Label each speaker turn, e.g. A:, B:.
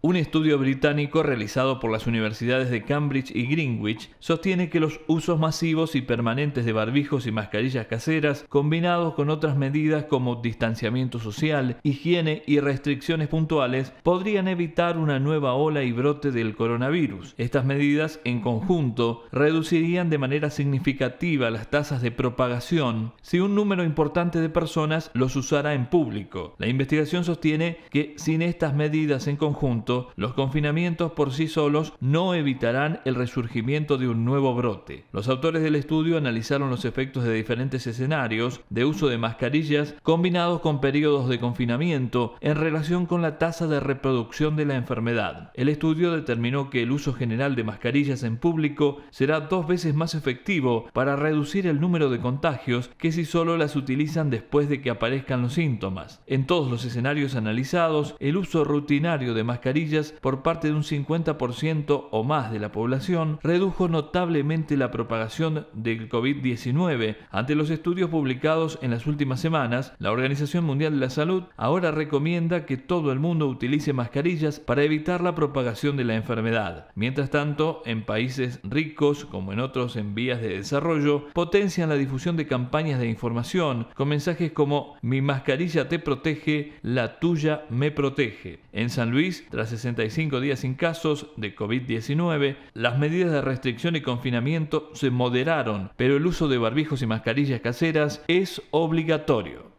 A: Un estudio británico realizado por las universidades de Cambridge y Greenwich sostiene que los usos masivos y permanentes de barbijos y mascarillas caseras, combinados con otras medidas como distanciamiento social, higiene y restricciones puntuales, podrían evitar una nueva ola y brote del coronavirus. Estas medidas, en conjunto, reducirían de manera significativa las tasas de propagación si un número importante de personas los usara en público. La investigación sostiene que sin estas medidas en conjunto, los confinamientos por sí solos no evitarán el resurgimiento de un nuevo brote. Los autores del estudio analizaron los efectos de diferentes escenarios de uso de mascarillas combinados con periodos de confinamiento en relación con la tasa de reproducción de la enfermedad. El estudio determinó que el uso general de mascarillas en público será dos veces más efectivo para reducir el número de contagios que si solo las utilizan después de que aparezcan los síntomas. En todos los escenarios analizados, el uso rutinario de mascarillas por parte de un 50% o más de la población redujo notablemente la propagación del COVID-19. Ante los estudios publicados en las últimas semanas, la Organización Mundial de la Salud ahora recomienda que todo el mundo utilice mascarillas para evitar la propagación de la enfermedad. Mientras tanto, en países ricos como en otros en vías de desarrollo, potencian la difusión de campañas de información con mensajes como mi mascarilla te protege, la tuya me protege. En San Luis, tras 65 días sin casos de COVID-19, las medidas de restricción y confinamiento se moderaron, pero el uso de barbijos y mascarillas caseras es obligatorio.